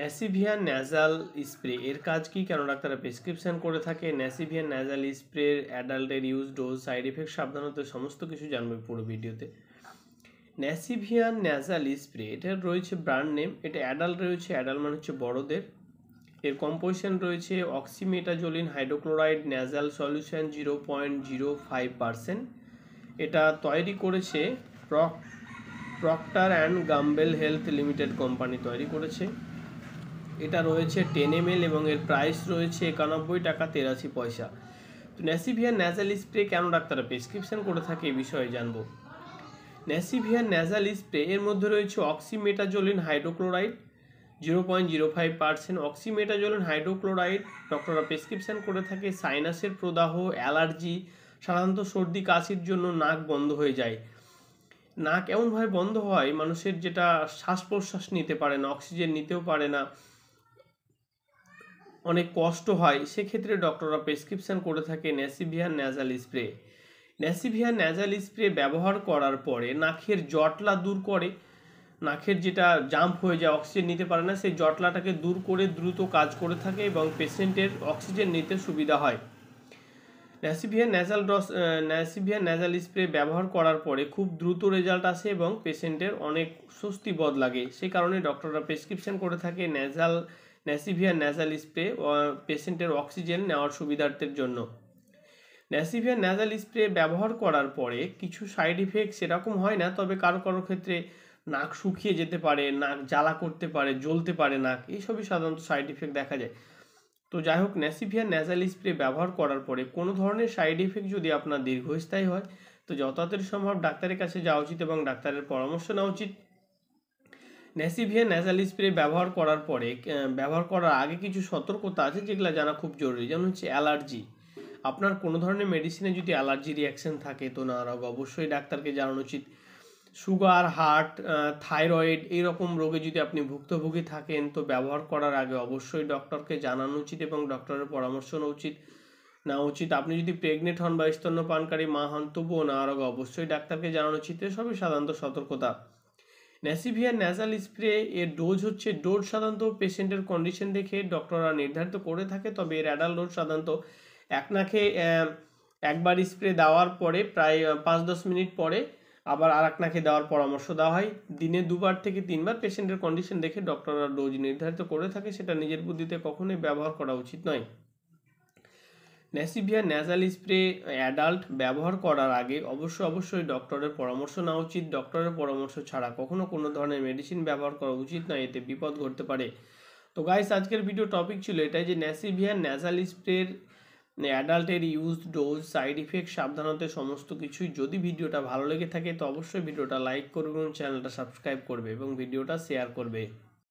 ন্যাসিভিয়ান nasal spray এর কাজ কি কেন ডাক্তাররা প্রেসক্রিপশন করে থাকে ন্যাসিভিয়ান ন্যাজাল স্প্রের অ্যাডাল্টের ইউজ ডোজ সাইড এফেক্ট সাবধানত সমস্ত কিছু জানবে পুরো ভিডিওতে ন্যাসিভিয়ান ন্যাজাল স্প্রে এটার রয়েছে ব্র্যান্ড নেম এটা অ্যাডাল্ট রয়েছে অ্যাডাল্ট মানে হচ্ছে বড়দের এর কম্পোজিশন রয়েছে oxymetazoline hydrochloride nasal solution zero point zero five percent এটা তৈরি করেছে প্রক Procter and Gamble health limited company তৈরি করেছে এটা রয়েছে টেন এম এবং এর প্রাইস রয়েছে একানব্বই টাকা তেরাশি পয়সা তো ন্যাসিভিয়ান ন্যাজাল স্প্রে কেন ডাক্তাররা প্রেসক্রিপশন করে থাকে এ বিষয়ে জানব ন্যাসিভিয়ান ন্যাজাল স্প্রে এর মধ্যে রয়েছে oxymetazoline hydrochloride zero point zero five percent oxymetazoline hydrochloride ডক্টররা প্রেসক্রিপশন করে থাকে সাইনাসের প্রদাহ অ্যালার্জি সাধারণত সর্দি কাশির জন্য নাক বন্ধ হয়ে যায় নাক এমনভাবে বন্ধ হয় মানুষের যেটা শ্বাস প্রশ্বাস নিতে পারে না অক্সিজেন নিতেও পারে না অনেক কষ্ট হয় সেক্ষেত্রে ডক্টররা প্রেসক্রিপশান করে থাকে Nasivion nasal spray Nasivion nasal spray ব্যবহার করার পরে নাখের জটলা দূর করে নাখের যেটা জাম্প হয়ে যায় অক্সিজেন নিতে পারে না সেই জটলাটাকে দূর করে দ্রুত কাজ করে থাকে এবং পেশেন্টের অক্সিজেন নিতে সুবিধা হয় Nasivion nasal drops Nasivion nasal spray ব্যবহার করার পরে খুব দ্রুত রেজাল্ট আসে এবং পেশেন্টের অনেক স্বস্তি বদ লাগে সেই কারণে ডক্টররা প্রেসক্রিপশান করে থাকে ন্যাজাল ন্যাসিভিয়ার ন্যাজাল স্প্রে পেশেন্টের অক্সিজেন নেওয়ার সুবিধার্থের জন্য ন্যাসিভিয়ার ন্যাজাল স্প্রে ব্যবহার করার পরে কিছু সাইড ইফেক্ট সেরকম হয় না তবে কারো কারো ক্ষেত্রে নাক শুকিয়ে যেতে পারে নাক জ্বালা করতে পারে জ্বলতে পারে নাক এইসবই সাধারণত সাইড ইফেক্ট দেখা যায় তো যাই হোক ন্যাসিভিয়ার ন্যাজাল স্প্রে ব্যবহার করার পরে কোনো ধরনের সাইড ইফেক্ট যদি আপনার দীর্ঘস্থায়ী হয় তো যত সম্ভব ডাক্তারের কাছে যাওয়া উচিত এবং ডাক্তারের পরামর্শ নেওয়া উচিত ন্যাসিভিয়া ন্যাসাল স্প্রে ব্যবহার করার পরে ব্যবহার করার আগে কিছু সতর্কতা আছে যেগুলো জানা খুব জরুরি যেমন হচ্ছে অ্যালার্জি আপনার কোনো ধরনের মেডিসিনে যদি অ্যালার্জি রিয়াকশান থাকে তো না রোগ অবশ্যই ডাক্তারকে জানানো উচিত সুগার হার্ট থাইরয়েড এইরকম রোগে যদি আপনি ভুক্তভোগী থাকেন তো ব্যবহার করার আগে অবশ্যই ডক্টরকে জানানো উচিত এবং ডক্টরের পরামর্শ নেওয়া উচিত নেওয়া উচিত আপনি যদি প্রেগনেন্ট হন বা স্তন্যপানকারী মা হন তবুও না রোগ অবশ্যই ডাক্তারকে জানানো উচিত এসবই সাধারণত সতর্কতা ন্যাসিভিয়ার ন্যাজাল স্প্রে এর ডোজ হচ্ছে ডোজ সাধারণত পেশেন্টের কন্ডিশন দেখে ডক্টররা নির্ধারিত করে থাকে তবে এর অ্যাডাল ডোজ সাধারণত এক নাকে একবার স্প্রে দেওয়ার পরে প্রায় পাঁচ দশ মিনিট পরে আবার আর এক নাকে দেওয়ার পরামর্শ দেওয়া হয় দিনে দুবার থেকে তিনবার পেশেন্টের কন্ডিশন দেখে ডক্টররা ডোজ নির্ধারিত করে থাকে সেটা নিজের বুদ্ধিতে কখনোই ব্যবহার করা উচিত নয় নেসিভিয়া ন্যাজাল স্প্রে অ্যাডাল্ট ব্যবহার করার আগে অবশ্য অবশ্যই ডক্টরের পরামর্শ নেওয়া উচিত ডক্টরের পরামর্শ ছাড়া কখনো কোনো ধরনের মেডিসিন ব্যবহার করা উচিত নয় এতে বিপদ ঘটতে পারে তো গাইস আজকের ভিডিও টপিক ছিল এটাই যে ন্যাসিভিয়া ন্যাজাল স্প্রের অ্যাডাল্টের ইউজ ডোজ সাইড ইফেক্ট সাবধানতে সমস্ত কিছুই যদি ভিডিওটা ভালো লেগে থাকে তো অবশ্যই ভিডিওটা লাইক করবে এবং চ্যানেলটা সাবস্ক্রাইব করবে এবং ভিডিওটা শেয়ার করবে